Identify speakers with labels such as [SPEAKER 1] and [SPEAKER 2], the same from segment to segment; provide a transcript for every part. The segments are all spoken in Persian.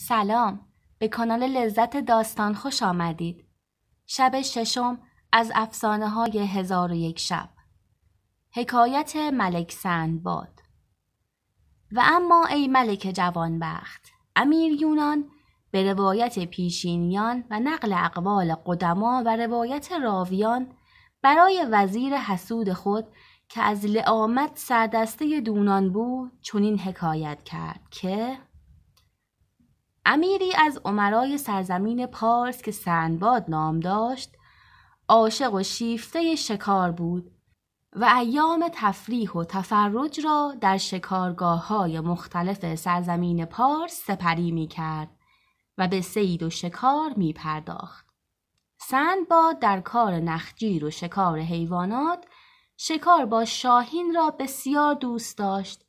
[SPEAKER 1] سلام به کانال لذت داستان خوش آمدید شب ششم از افسانه های هزار و یک شب حکایت ملک سندباد و اما ای ملک جوانبخت امیر یونان به روایت پیشینیان و نقل اقوال قدما و روایت راویان برای وزیر حسود خود که از لعامت سردسته دونان بود چنین حکایت کرد که امیری از عمرای سرزمین پارس که سندباد نام داشت عاشق و شیفته شکار بود و ایام تفریح و تفرج را در شکارگاه های مختلف سرزمین پارس سپری می کرد و به سید و شکار می پرداخت. سندباد در کار نخجیر و شکار حیوانات شکار با شاهین را بسیار دوست داشت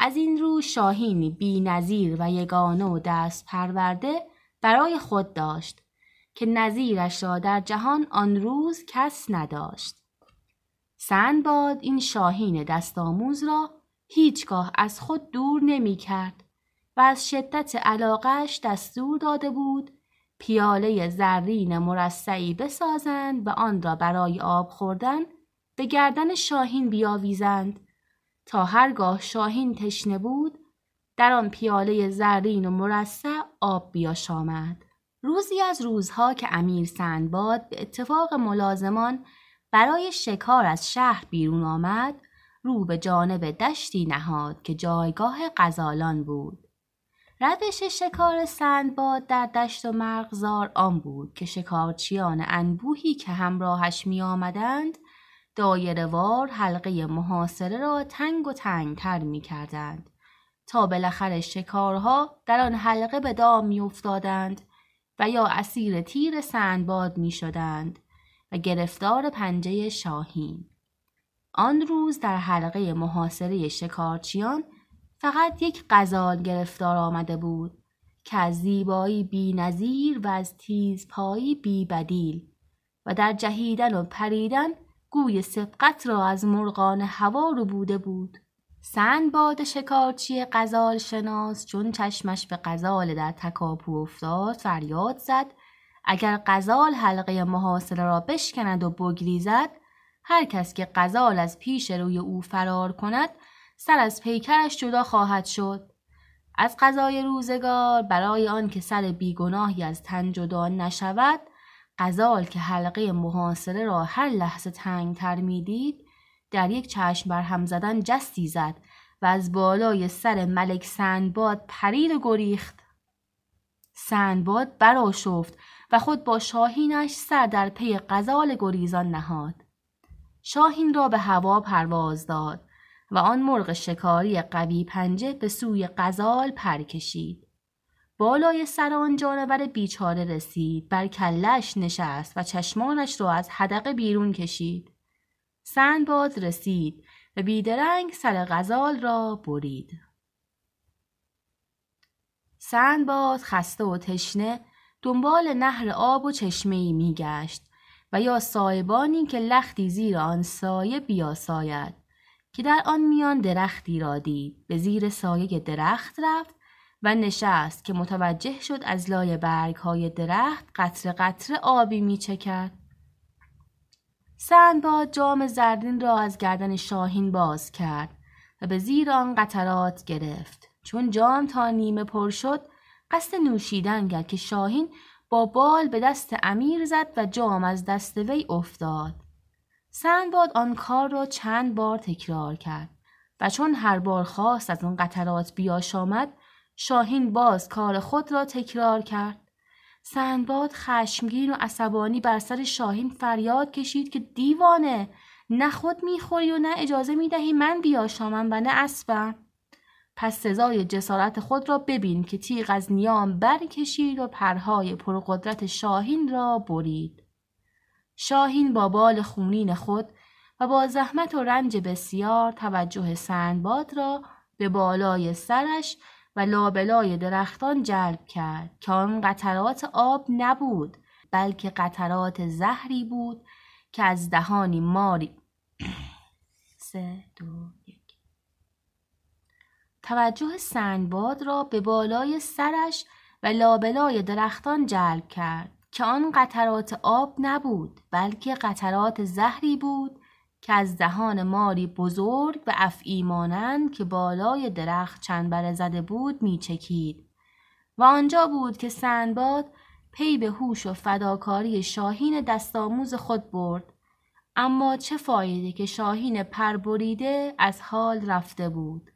[SPEAKER 1] از این رو شاهینی نظیر و یگانه و دست پرورده برای خود داشت که نظیرش را در جهان آن روز کس نداشت. باد این شاهین آموز را هیچگاه از خود دور نمی کرد و از شدت علاقش دستور داده بود پیاله زرین مرصعی بسازند و آن را برای آب خوردن به گردن شاهین بیاویزند تا هرگاه شاهین تشنه بود در آن پیاله زرین و مرصع آب بیاش آمد روزی از روزها که امیر سندباد به اتفاق ملازمان برای شکار از شهر بیرون آمد رو به جانب دشتی نهاد که جایگاه قزالان بود روش شکار سندباد در دشت و مرغزار آن بود که شکارچیان انبوهی که همراهش می آمدند وار حلقه محاصره را تنگ و تنگتر می کردند تا بالاخره شکارها در آن حلقه به دام می افتادند و یا اسیر تیر سندباد می شدند و گرفتار پنجه شاهین. آن روز در حلقه محاصره شکارچیان فقط یک غزال گرفتار آمده بود که از زیبایی بینظیر و از بی بدیل و در جهیدن و پریدن گوی سبقت را از مرغان هوا رو بوده بود سند باد شکارچی قزال شناس چون چشمش به قزال در تکاپو افتاد فریاد زد اگر قزال حلقه محاصره را بشکند و بگریزد هر کس که قزال از پیش روی او فرار کند سر از پیکرش جدا خواهد شد از غذای روزگار برای آن که سر بیگناهی از تن جدا نشود قزال که حلقه محاصره را هر لحظه تنگتر میدید در یک چشم بر هم زدن جستی زد و از بالای سر ملک سندباد پرید و گریخت سندباد براشفت و خود با شاهینش سر در پی قزال گریزان نهاد شاهین را به هوا پرواز داد و آن مرغ شکاری قوی پنجه به سوی قزال پرکشید. بالای سر آن جانور بیچاره رسید بر کلش نشست و چشمانش را از حدقه بیرون کشید سندباد رسید و بیدرنگ سر غزال را برید سندباد خسته و تشنه دنبال نهر آب و چشمه ای میگشت و یا سایبانی که لختی زیر آن سایه بیاساید که در آن میان درختی را دید به زیر سایه درخت رفت و نشست که متوجه شد از لای برگ های درخت قطر قطر آبی می چکد. سندباد جام زردین را از گردن شاهین باز کرد و به زیر آن قطرات گرفت. چون جام تا نیمه پر شد قصد نوشیدن کرد که شاهین با بال به دست امیر زد و جام از دست وی افتاد. سندباد آن کار را چند بار تکرار کرد و چون هر بار خواست از آن قطرات بیاشامد، آمد شاهین باز کار خود را تکرار کرد. سندباد خشمگین و عصبانی بر سر شاهین فریاد کشید که دیوانه نه خود میخوری و نه اجازه میدهی من بیاشامم و نه اسبم پس سزای جسارت خود را ببین که تیغ از نیام برکشید و پرهای پرقدرت شاهین را برید شاهین با بال خونین خود و با زحمت و رنج بسیار توجه سندباد را به بالای سرش و لابلای درختان جلب کرد که آن قطرات آب نبود بلکه قطرات زهری بود که از دهانی ماری سه دو یک توجه سنباد را به بالای سرش و لابلای درختان جلب کرد که آن قطرات آب نبود بلکه قطرات زهری بود که از دهان ماری بزرگ و افعی مانند که بالای درخت چند بره زده بود میچکید و آنجا بود که سندباد پی به هوش و فداکاری شاهین دستاموز خود برد اما چه فایده که شاهین پربریده از حال رفته بود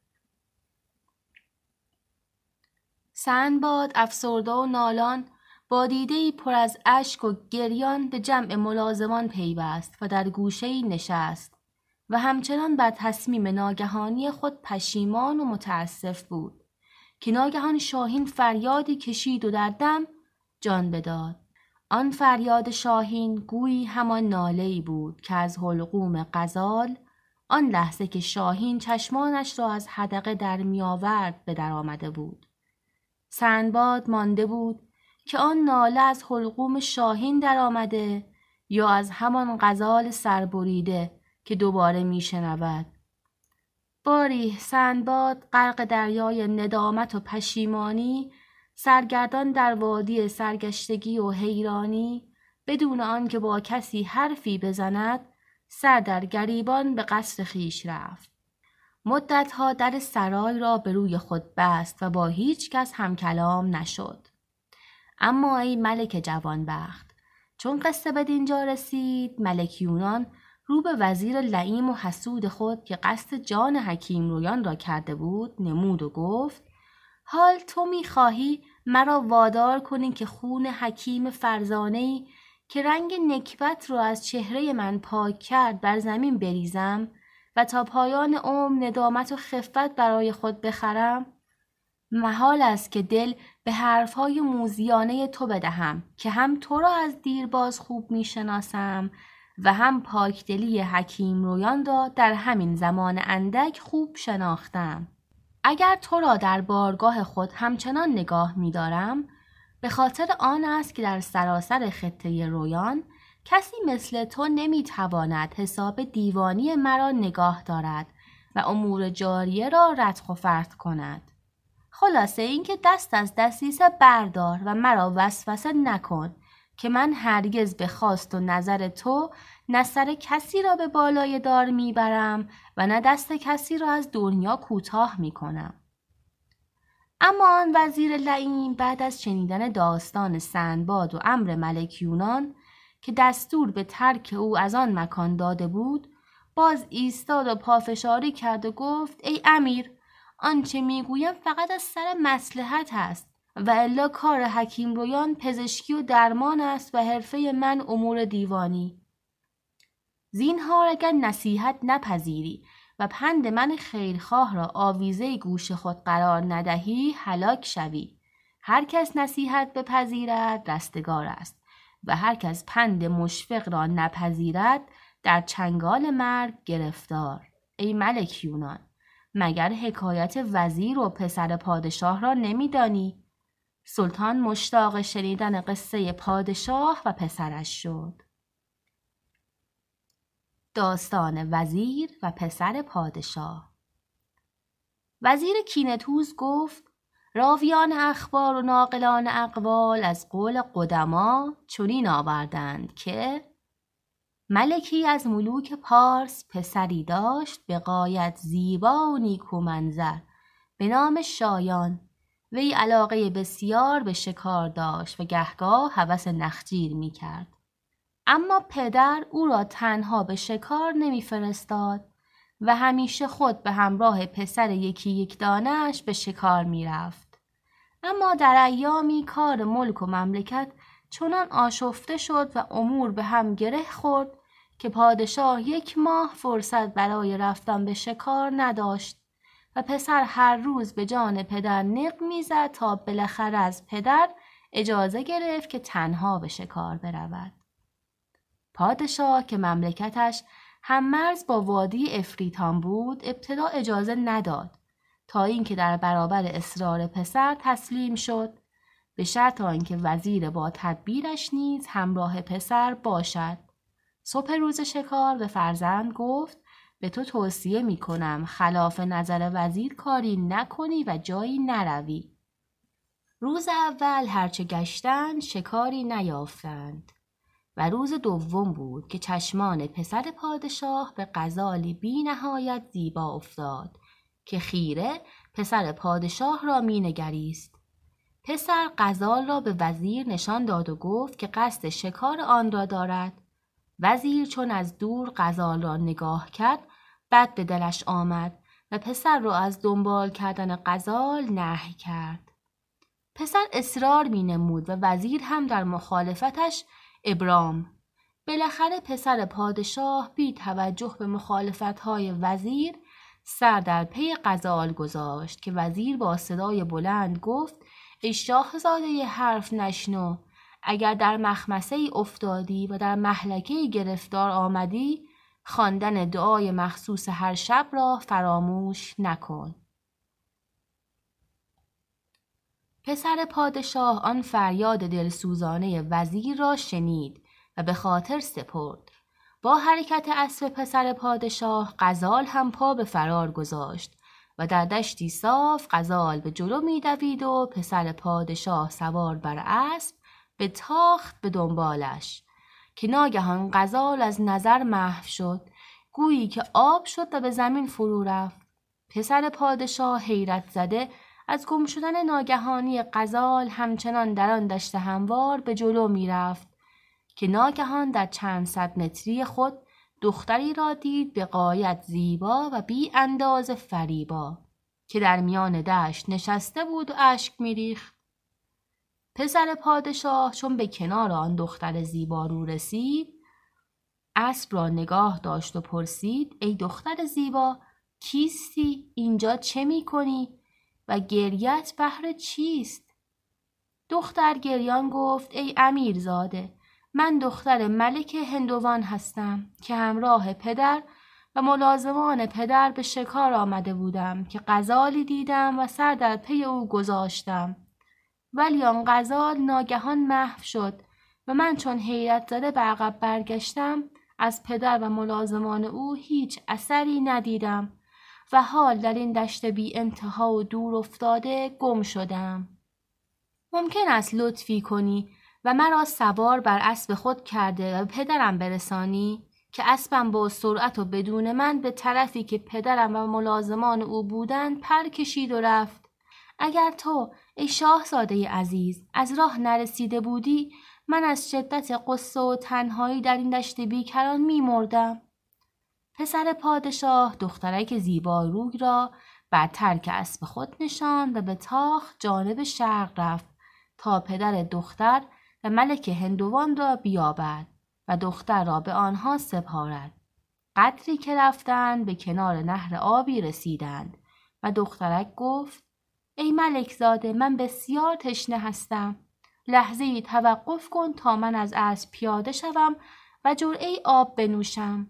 [SPEAKER 1] سندباد افسرده و نالان با دیدهای پر از اشک و گریان به جمع ملازمان پیوست و در ای نشست و همچنان بر تصمیم ناگهانی خود پشیمان و متاسف بود که ناگهان شاهین فریادی کشید و در دم جان بداد آن فریاد شاهین گویی همان ای بود که از حلقوم قزال آن لحظه که شاهین چشمانش را از حدقه در میآورد به در آمده بود سنباد مانده بود که آن ناله از حلقوم شاهین درآمده یا از همان غزال سربریده که دوباره می شنود باری سندباد غرق دریای ندامت و پشیمانی سرگردان در وادی سرگشتگی و حیرانی بدون آنکه با کسی حرفی بزند سر در گریبان به قصر خیش رفت مدتها در سرای را به روی خود بست و با هیچ کس هم کلام نشد اما ای ملک جوانبخت چون قصه به دینجا رسید ملک یونان رو به وزیر لعیم و حسود خود که قصد جان حکیم رویان را کرده بود نمود و گفت حال تو میخواهی مرا وادار کنی که خون حکیم فرزانه ای که رنگ نکبت را از چهره من پاک کرد بر زمین بریزم و تا پایان عمر ندامت و خفت برای خود بخرم محال است که دل به حرفهای موزیانه تو بدهم که هم تو را از دیرباز خوب می شناسم و هم پاکدلی حکیم رویان را در همین زمان اندک خوب شناختم. اگر تو را در بارگاه خود همچنان نگاه می به خاطر آن است که در سراسر خطه رویان کسی مثل تو نمی حساب دیوانی مرا نگاه دارد و امور جاریه را ردخ و فرد کند. خلاصه اینکه دست از دستیسه بردار و مرا وسوسه نکن که من هرگز به خواست و نظر تو نه سر کسی را به بالای دار میبرم و نه دست کسی را از دنیا کوتاه میکنم اما آن وزیر لعیم بعد از شنیدن داستان سنباد و امر ملک یونان که دستور به ترک او از آن مکان داده بود باز ایستاد و پافشاری کرد و گفت ای امیر آنچه میگویم فقط از سر مسلحت هست و الا کار حکیم رویان پزشکی و درمان است و حرفه من امور دیوانی زینهار اگر نصیحت نپذیری و پند من خیرخواه را آویزه گوش خود قرار ندهی هلاک شوی هر کس نصیحت بپذیرد رستگار است و هر کس پند مشفق را نپذیرد در چنگال مرگ گرفتار ای ملک یونان مگر حکایت وزیر و پسر پادشاه را نمیدانی سلطان مشتاق شنیدن قصه پادشاه و پسرش شد داستان وزیر و پسر پادشاه وزیر کینتوز گفت راویان اخبار و ناقلان اقوال از قول قدما چنین آوردند که ملکی از ملوک پارس پسری داشت به قایت زیبا و نیکو منظر به نام شایان وی علاقه بسیار به شکار داشت و گهگاه هوس نخجیر می کرد. اما پدر او را تنها به شکار نمیفرستاد و همیشه خود به همراه پسر یکی یک دانش به شکار رفت. اما در ایامی کار ملک و مملکت چنان آشفته شد و امور به هم گره خورد که پادشاه یک ماه فرصت برای رفتن به شکار نداشت و پسر هر روز به جان پدر نق میزد تا بالاخره از پدر اجازه گرفت که تنها به شکار برود. پادشاه که مملکتش هم مرز با وادی افریتان بود ابتدا اجازه نداد تا اینکه در برابر اصرار پسر تسلیم شد به شرط آنکه وزیر با تدبیرش نیز همراه پسر باشد صبح روز شکار به فرزند گفت به تو توصیه می کنم خلاف نظر وزیر کاری نکنی و جایی نروی. روز اول هرچه گشتن شکاری نیافتند و روز دوم بود که چشمان پسر پادشاه به غزالی بی نهایت زیبا افتاد که خیره پسر پادشاه را مینگریست. پسر غزال را به وزیر نشان داد و گفت که قصد شکار آن را دارد وزیر چون از دور غزال را نگاه کرد بد به دلش آمد و پسر را از دنبال کردن غزال نهی کرد پسر اصرار می نمود و وزیر هم در مخالفتش ابرام بالاخره پسر پادشاه بی توجه به مخالفتهای وزیر سر در پی قزال گذاشت که وزیر با صدای بلند گفت ای شاهزاده حرف نشنو اگر در مخمسه ای افتادی و در محلکه گرفتار آمدی خواندن دعای مخصوص هر شب را فراموش نکن پسر پادشاه آن فریاد دلسوزانه وزیر را شنید و به خاطر سپرد با حرکت اسب پسر پادشاه قزال هم پا به فرار گذاشت و در دشتی صاف غزال به جلو میدوید و پسر پادشاه سوار بر اسب به تاخت به دنبالش که ناگهان غزال از نظر محو شد گویی که آب شد و به زمین فرو رفت پسر پادشاه حیرت زده از گم شدن ناگهانی غزال همچنان در آن دشت هموار به جلو میرفت که ناگهان در چند صد متری خود دختری را دید به قایت زیبا و بی انداز فریبا که در میان دشت نشسته بود و اشک میریخت پسر پادشاه چون به کنار آن دختر زیبا رو رسید اسب را نگاه داشت و پرسید ای دختر زیبا کیستی اینجا چه می کنی و گریت بهر چیست دختر گریان گفت ای امیرزاده من دختر ملک هندوان هستم که همراه پدر و ملازمان پدر به شکار آمده بودم که غزالی دیدم و سر در پی او گذاشتم ولی آن غزال ناگهان محو شد و من چون حیرت زده به عقب برگشتم از پدر و ملازمان او هیچ اثری ندیدم و حال در این دشت بی انتها و دور افتاده گم شدم ممکن است لطفی کنی و مرا سوار بر اسب خود کرده و پدرم برسانی که اسبم با سرعت و بدون من به طرفی که پدرم و ملازمان او بودند پر کشید و رفت اگر تو ای شاهزاده عزیز از راه نرسیده بودی من از شدت قصه و تنهایی در این دشت بیکران میمردم پسر پادشاه دخترک زیبا روگ را بر ترک اسب خود نشان و به تاخ جانب شرق رفت تا پدر دختر و ملک هندوان را بیابد و دختر را به آنها سپارد قدری که رفتند به کنار نهر آبی رسیدند و دخترک گفت ای ملک زاده من بسیار تشنه هستم لحظه توقف کن تا من از اسب پیاده شوم و جرعه آب بنوشم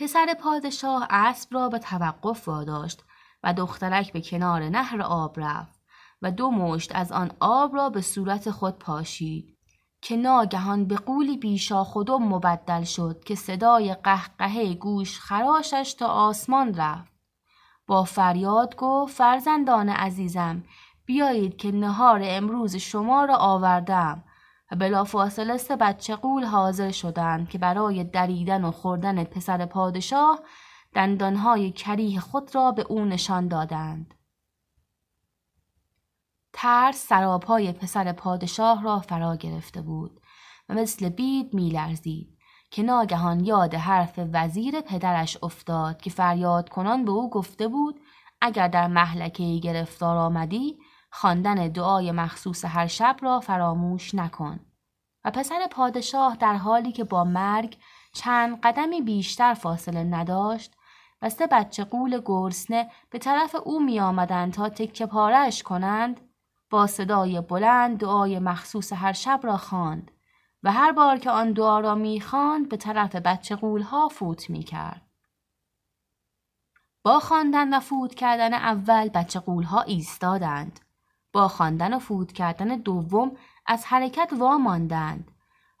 [SPEAKER 1] پسر پادشاه اسب را به توقف واداشت و دخترک به کنار نهر آب رفت و دو مشت از آن آب را به صورت خود پاشید که ناگهان به قولی بیشا خودم مبدل شد که صدای قهقهه گوش خراشش تا آسمان رفت با فریاد گفت فرزندان عزیزم بیایید که نهار امروز شما را آوردم و بلافاصله سه بچه قول حاضر شدند که برای دریدن و خوردن پسر پادشاه دندانهای کریه خود را به او نشان دادند ترس سراپای پسر پادشاه را فرا گرفته بود و مثل بید میلرزید که ناگهان یاد حرف وزیر پدرش افتاد که فریاد کنان به او گفته بود اگر در محلکه گرفتار آمدی خواندن دعای مخصوص هر شب را فراموش نکن و پسر پادشاه در حالی که با مرگ چند قدمی بیشتر فاصله نداشت و سه بچه قول گرسنه به طرف او می تا تکه پارش کنند با صدای بلند دعای مخصوص هر شب را خواند و هر بار که آن دعا را میخواند به طرف بچه قولها فوت کرد. با خواندن و فوت کردن اول بچه ها ایستادند با خواندن و فوت کردن دوم از حرکت واماندند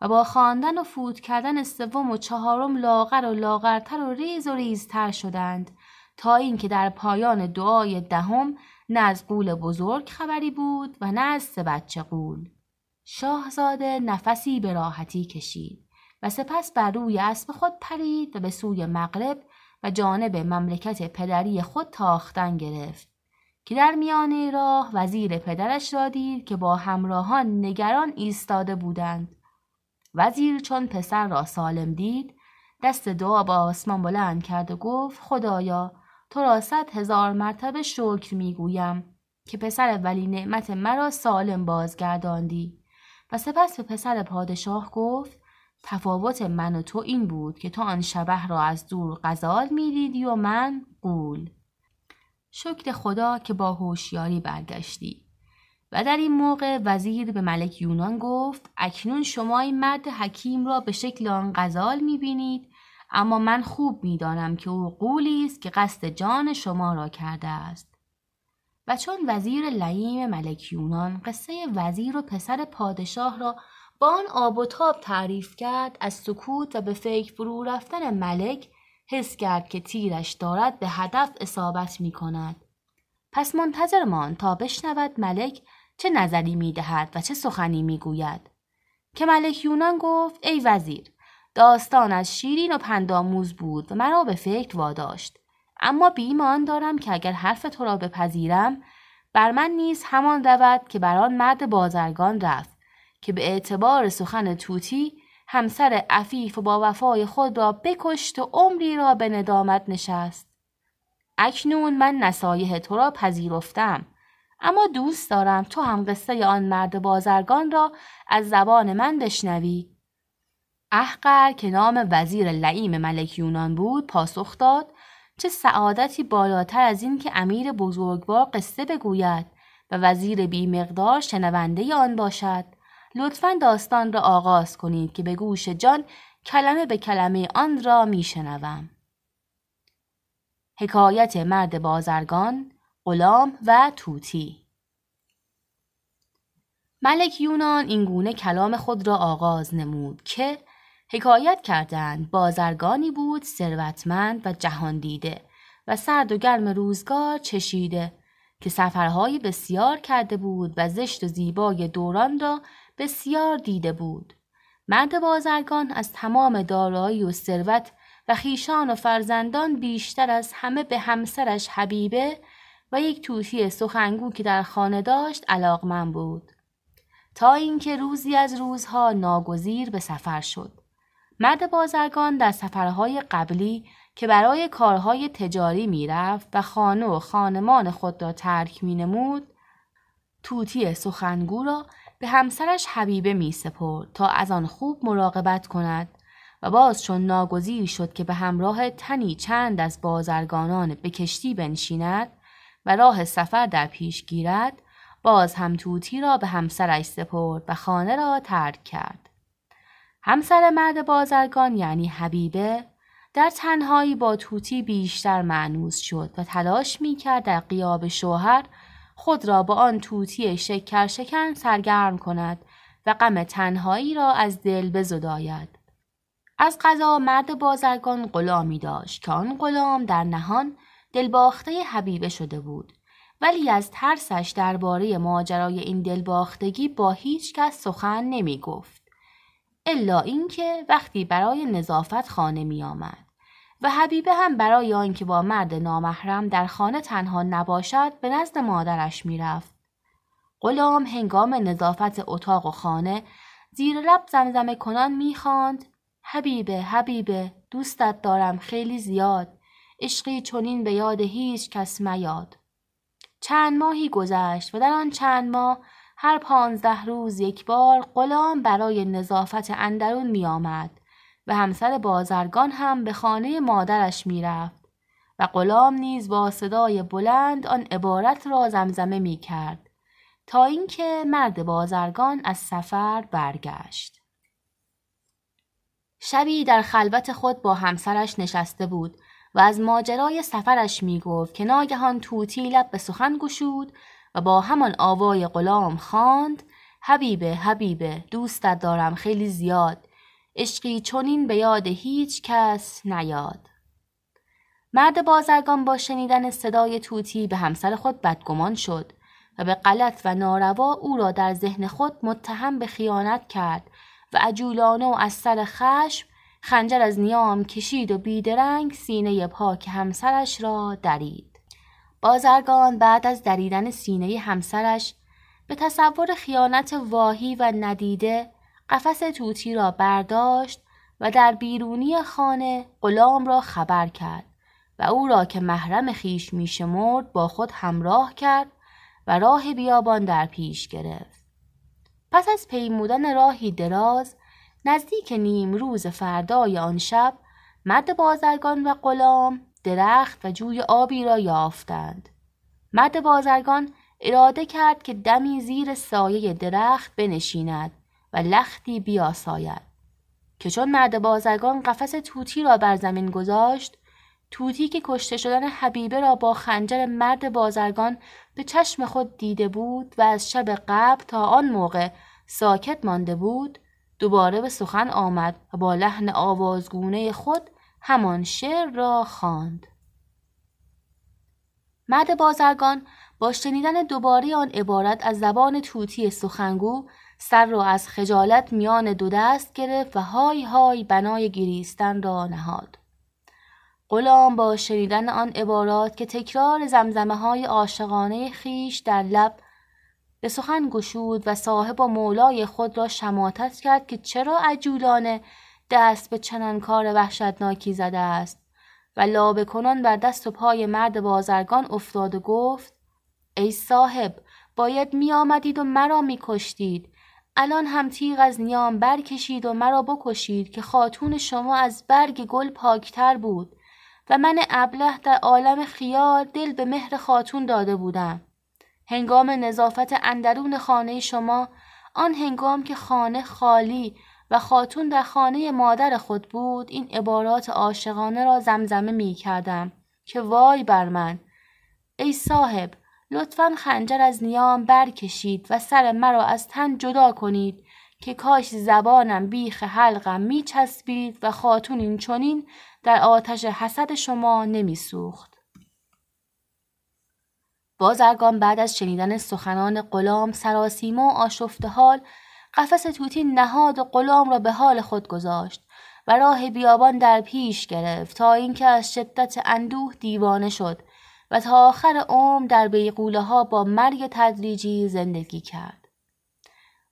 [SPEAKER 1] و با خواندن و فوت کردن سوم و چهارم لاغر و لاغرتر و ریز و ریزتر شدند تا اینکه در پایان دعای دهم نه از قول بزرگ خبری بود و نه از سه بچه قول. شاهزاده نفسی به راحتی کشید و سپس بر روی اسب خود پرید و به سوی مغرب و جانب مملکت پدری خود تاختن گرفت که در میانه راه وزیر پدرش را دید که با همراهان نگران ایستاده بودند وزیر چون پسر را سالم دید دست دعا با آسمان بلند کرد و گفت خدایا تو را صد هزار مرتبه شکر میگویم که پسر ولی نعمت مرا سالم بازگرداندی و سپس به پسر پادشاه گفت تفاوت من و تو این بود که تو آن شبه را از دور غزال میدیدی و من قول شکر خدا که با هوشیاری برگشتی و در این موقع وزیر به ملک یونان گفت اکنون شما این مرد حکیم را به شکل آن غزال میبینید اما من خوب میدانم که او قولی است که قصد جان شما را کرده است و چون وزیر لعیم ملک یونان قصه وزیر و پسر پادشاه را با آن آب و تاب تعریف کرد از سکوت و به فکر فرو رفتن ملک حس کرد که تیرش دارد به هدف اصابت می کند. پس منتظر مان تا بشنود ملک چه نظری می دهد و چه سخنی می گوید. که ملک یونان گفت ای وزیر داستان از شیرین و پنداموز بود و مرا به فکر واداشت اما بیمان آن دارم که اگر حرف تو را بپذیرم بر من نیز همان رود که بر آن مرد بازرگان رفت که به اعتبار سخن توتی همسر عفیف و با وفای خود را بکشت و عمری را به ندامت نشست اکنون من نصایح تو را پذیرفتم اما دوست دارم تو هم قصه آن مرد بازرگان را از زبان من بشنوی احقر که نام وزیر لعیم ملک یونان بود پاسخ داد چه سعادتی بالاتر از این که امیر بزرگوار قصه بگوید و وزیر بی مقدار شنونده آن باشد لطفا داستان را آغاز کنید که به گوش جان کلمه به کلمه آن را میشنوم حکایت مرد بازرگان غلام و توتی ملک یونان اینگونه کلام خود را آغاز نمود که حکایت کردند بازرگانی بود ثروتمند و جهان دیده و سرد و گرم روزگار چشیده که سفرهای بسیار کرده بود و زشت و زیبای دوران را بسیار دیده بود مرد بازرگان از تمام دارایی و ثروت و خیشان و فرزندان بیشتر از همه به همسرش حبیبه و یک توتی سخنگو که در خانه داشت علاقمند بود تا اینکه روزی از روزها ناگزیر به سفر شد مرد بازرگان در سفرهای قبلی که برای کارهای تجاری میرفت و خانه و خانمان خود را ترک نمود توتی سخنگو را به همسرش حبیبه می تا از آن خوب مراقبت کند و باز چون ناگزیر شد که به همراه تنی چند از بازرگانان به کشتی بنشیند و راه سفر در پیش گیرد باز هم توتی را به همسرش سپرد و خانه را ترک کرد همسر مرد بازرگان یعنی حبیبه در تنهایی با توتی بیشتر معنوس شد و تلاش می کرد در قیاب شوهر خود را با آن توتی شکر شکن سرگرم کند و غم تنهایی را از دل بزداید. از قضا مرد بازرگان غلامی داشت که آن غلام در نهان دلباخته حبیبه شده بود ولی از ترسش درباره ماجرای این دلباختگی با هیچ کس سخن نمی گفت. الا اینکه وقتی برای نظافت خانه می آمد و حبیبه هم برای آنکه با مرد نامحرم در خانه تنها نباشد به نزد مادرش میرفت غلام هنگام نظافت اتاق و خانه زیر لب زمزمه کنان خاند حبیبه حبیبه دوستت دارم خیلی زیاد عشقی چونین به یاد هیچ کس میاد چند ماهی گذشت و در آن چند ماه هر پانزده روز یک بار غلام برای نظافت اندرون می آمد و همسر بازرگان هم به خانه مادرش می رفت و غلام نیز با صدای بلند آن عبارت را زمزمه می کرد تا اینکه مرد بازرگان از سفر برگشت. شبی در خلوت خود با همسرش نشسته بود و از ماجرای سفرش می گفت که ناگهان توتی لب به سخن گشود و با همان آوای غلام خواند حبیبه حبیبه دوستت دارم خیلی زیاد عشقی چونین به یاد هیچ کس نیاد مرد بازرگان با شنیدن صدای توتی به همسر خود بدگمان شد و به غلط و ناروا او را در ذهن خود متهم به خیانت کرد و عجولانه و از سر خشم خنجر از نیام کشید و بیدرنگ سینه پاک همسرش را درید. بازرگان بعد از دریدن سینه همسرش به تصور خیانت واهی و ندیده قفس توتی را برداشت و در بیرونی خانه غلام را خبر کرد و او را که محرم خیش مرد با خود همراه کرد و راه بیابان در پیش گرفت پس از پیمودن راهی دراز نزدیک نیم روز فردای آن شب مد بازرگان و غلام درخت و جوی آبی را یافتند مرد بازرگان اراده کرد که دمی زیر سایه درخت بنشیند و لختی بیاساید که چون مرد بازرگان قفس توتی را بر زمین گذاشت توتی که کشته شدن حبیبه را با خنجر مرد بازرگان به چشم خود دیده بود و از شب قبل تا آن موقع ساکت مانده بود دوباره به سخن آمد و با لحن آوازگونه خود همان شعر را خواند مرد بازرگان با شنیدن دوباره آن عبارت از زبان توتی سخنگو سر را از خجالت میان دو دست گرفت و های های بنای گریستن را نهاد غلام با شنیدن آن عبارات که تکرار زمزمه های عاشقانه خیش در لب به سخن گشود و صاحب و مولای خود را شماتت کرد که چرا عجولانه دست به چنان کار وحشتناکی زده است و لابه کنان بر دست و پای مرد بازرگان افتاد و گفت ای صاحب باید می آمدید و مرا می کشتید. الان هم تیغ از نیام برکشید و مرا بکشید که خاتون شما از برگ گل پاکتر بود و من ابله در عالم خیال دل به مهر خاتون داده بودم. هنگام نظافت اندرون خانه شما آن هنگام که خانه خالی و خاتون در خانه مادر خود بود این عبارات عاشقانه را زمزمه می کردم که وای بر من ای صاحب لطفا خنجر از نیام برکشید و سر مرا از تن جدا کنید که کاش زبانم بیخ حلقم می چسبید و خاتون این چنین در آتش حسد شما نمی سوخت. بازرگان بعد از شنیدن سخنان غلام سراسیما و آشفته حال قفس توتی نهاد و غلام را به حال خود گذاشت و راه بیابان در پیش گرفت تا اینکه از شدت اندوه دیوانه شد و تا آخر عمر در بیقوله ها با مرگ تدریجی زندگی کرد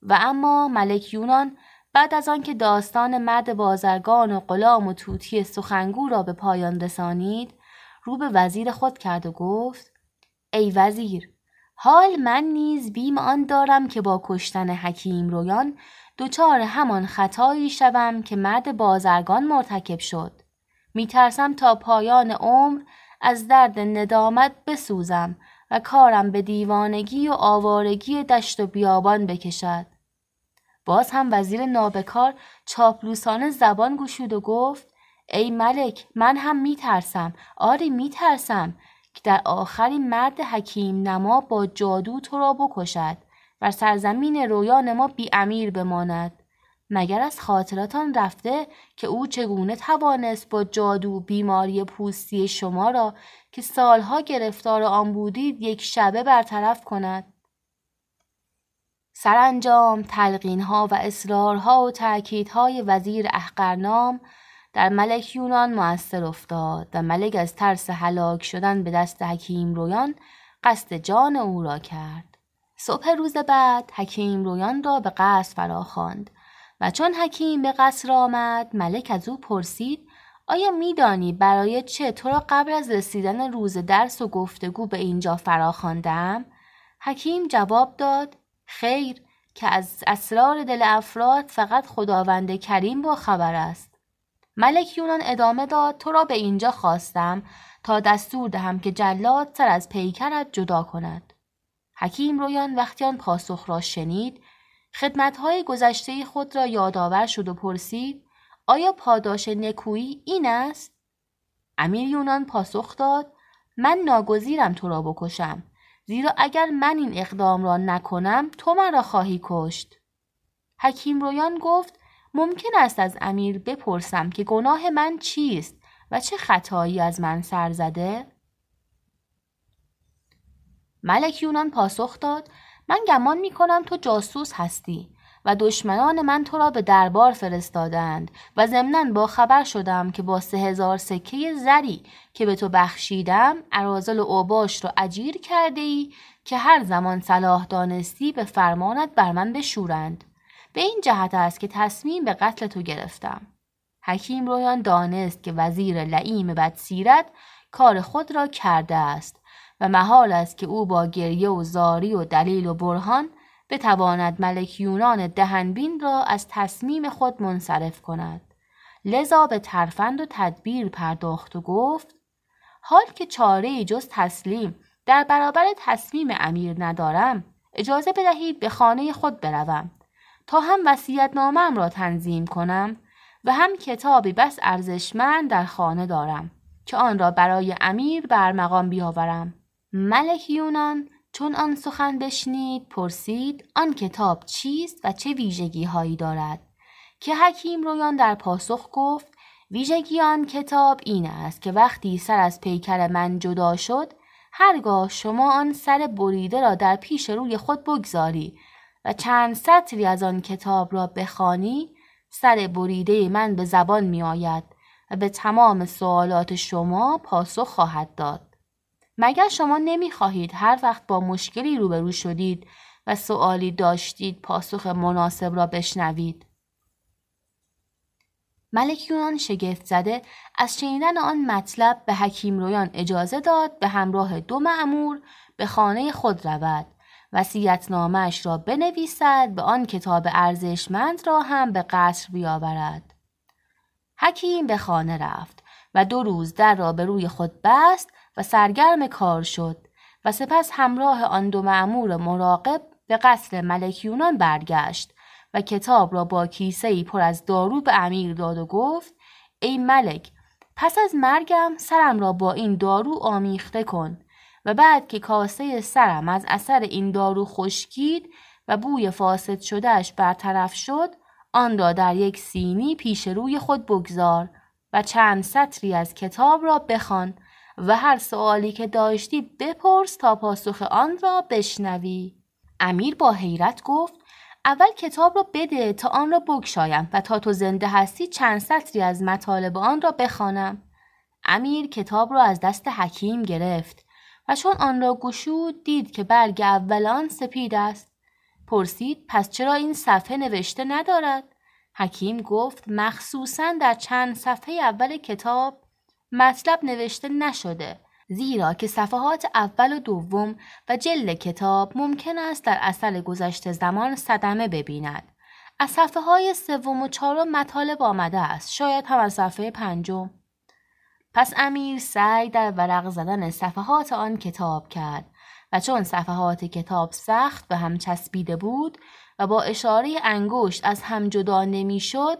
[SPEAKER 1] و اما ملک یونان بعد از آنکه داستان مرد بازرگان و غلام و توتی سخنگو را به پایان رسانید رو به وزیر خود کرد و گفت ای وزیر حال من نیز بیم آن دارم که با کشتن حکیم رویان دوچار همان خطایی شوم که مرد بازرگان مرتکب شد میترسم تا پایان عمر از درد ندامت بسوزم و کارم به دیوانگی و آوارگی دشت و بیابان بکشد باز هم وزیر نابکار چاپلوسانه زبان گشود و گفت ای ملک من هم میترسم آری میترسم که در آخرین مرد حکیم نما با جادو تو را بکشد و سرزمین رویان ما بی امیر بماند مگر از خاطراتان رفته که او چگونه توانست با جادو بیماری پوستی شما را که سالها گرفتار آن بودید یک شبه برطرف کند سرانجام تلقینها و اصرارها و تأکیدهای وزیر احقرنام در ملک یونان موثر افتاد و ملک از ترس هلاک شدن به دست حکیم رویان قصد جان او را کرد صبح روز بعد حکیم رویان را به قصر فراخواند و چون حکیم به قصر آمد ملک از او پرسید آیا میدانی برای چه تو را قبل از رسیدن روز درس و گفتگو به اینجا فرا حکیم جواب داد خیر که از اسرار دل افراد فقط خداوند کریم با خبر است ملک یونان ادامه داد تو را به اینجا خواستم تا دستور دهم که جلاد سر از پیکرت جدا کند حکیم رویان وقتی آن پاسخ را شنید خدمتهای گذشته خود را یادآور شد و پرسید آیا پاداش نکویی این است امیر یونان پاسخ داد من ناگزیرم تو را بکشم زیرا اگر من این اقدام را نکنم تو مرا خواهی کشت حکیم رویان گفت ممکن است از امیر بپرسم که گناه من چیست و چه خطایی از من سر زده؟ ملک یونان پاسخ داد من گمان می کنم تو جاسوس هستی و دشمنان من تو را به دربار فرستادند و ضمنا با خبر شدم که با سه هزار سکه زری که به تو بخشیدم ارازل و اوباش را اجیر کرده ای که هر زمان صلاح دانستی به فرمانت بر من بشورند به این جهت است که تصمیم به قتل تو گرفتم. حکیم رویان دانست که وزیر لعیم بدسیرت کار خود را کرده است و محال است که او با گریه و زاری و دلیل و برهان بتواند ملک یونان دهنبین را از تصمیم خود منصرف کند. لذا به ترفند و تدبیر پرداخت و گفت حال که چاره جز تسلیم در برابر تصمیم امیر ندارم اجازه بدهید به خانه خود بروم تا هم وسیعت نامم را تنظیم کنم و هم کتابی بس ارزشمند در خانه دارم که آن را برای امیر بر مقام بیاورم. ملک یونان چون آن سخن بشنید پرسید آن کتاب چیست و چه ویژگی هایی دارد که حکیم رویان در پاسخ گفت ویژگی آن کتاب این است که وقتی سر از پیکر من جدا شد هرگاه شما آن سر بریده را در پیش روی خود بگذاری و چند سطری از آن کتاب را بخوانی سر بریده من به زبان می آید و به تمام سوالات شما پاسخ خواهد داد. مگر شما نمی خواهید هر وقت با مشکلی روبرو شدید و سوالی داشتید پاسخ مناسب را بشنوید. ملک یونان شگفت زده از شنیدن آن مطلب به حکیم رویان اجازه داد به همراه دو معمور به خانه خود رود نامش را بنویسد به آن کتاب ارزشمند را هم به قصر بیاورد. حکیم به خانه رفت و دو روز در را به روی خود بست و سرگرم کار شد و سپس همراه آن دو معمور مراقب به قصر ملکیونان یونان برگشت و کتاب را با کیسه ای پر از دارو به امیر داد و گفت ای ملک پس از مرگم سرم را با این دارو آمیخته کن و بعد که کاسه سرم از اثر این دارو خشکید و بوی فاسد شدهش برطرف شد آن را در یک سینی پیش روی خود بگذار و چند سطری از کتاب را بخوان و هر سوالی که داشتی بپرس تا پاسخ آن را بشنوی امیر با حیرت گفت اول کتاب را بده تا آن را بگشایم و تا تو زنده هستی چند سطری از مطالب آن را بخوانم امیر کتاب را از دست حکیم گرفت و چون آن را گشود دید که برگ اول آن سپید است پرسید پس چرا این صفحه نوشته ندارد حکیم گفت مخصوصا در چند صفحه اول کتاب مطلب نوشته نشده زیرا که صفحات اول و دوم و جلد کتاب ممکن است در اصل گذشته زمان صدمه ببیند از صفحه های سوم و چهارم مطالب آمده است شاید هم از صفحه پنجم پس امیر سعی در ورق زدن صفحات آن کتاب کرد و چون صفحات کتاب سخت به هم چسبیده بود و با اشاره انگشت از هم جدا نمیشد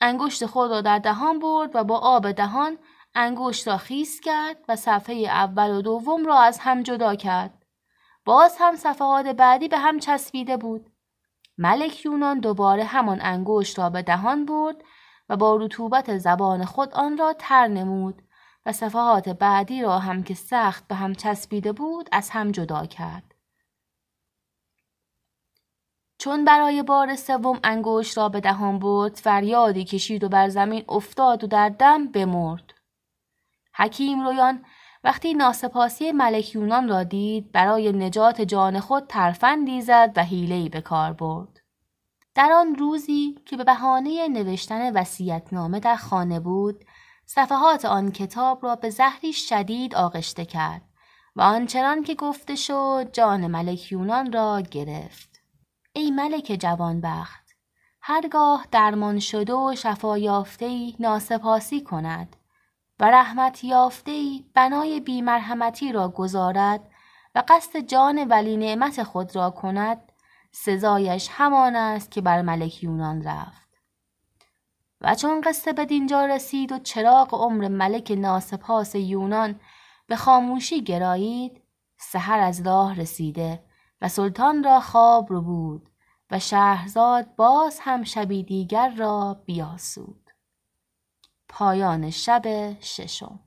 [SPEAKER 1] انگشت خود را در دهان برد و با آب دهان انگشت را خیس کرد و صفحه اول و دوم را از هم جدا کرد باز هم صفحات بعدی به هم چسبیده بود ملک یونان دوباره همان انگشت را به دهان برد و با رطوبت زبان خود آن را تر نمود و صفحات بعدی را هم که سخت به هم چسبیده بود از هم جدا کرد. چون برای بار سوم انگوش را به دهان برد فریادی کشید و بر زمین افتاد و در دم بمرد. حکیم رویان وقتی ناسپاسی ملک را دید برای نجات جان خود ترفندی زد و حیله‌ای به کار برد. در آن روزی که به بهانه نوشتن وسیعتنامه در خانه بود صفحات آن کتاب را به زهری شدید آغشته کرد و آنچنان که گفته شد جان ملک یونان را گرفت ای ملک جوانبخت هرگاه درمان شده و شفا یافته ناسپاسی کند و رحمت یافته بنای بیمرحمتی را گذارد و قصد جان ولی نعمت خود را کند سزایش همان است که بر ملک یونان رفت و چون قصه به دینجا رسید و چراغ عمر ملک ناسپاس یونان به خاموشی گرایید سحر از راه رسیده و سلطان را خواب رو بود و شهرزاد باز هم شبی دیگر را بیاسود پایان شب ششم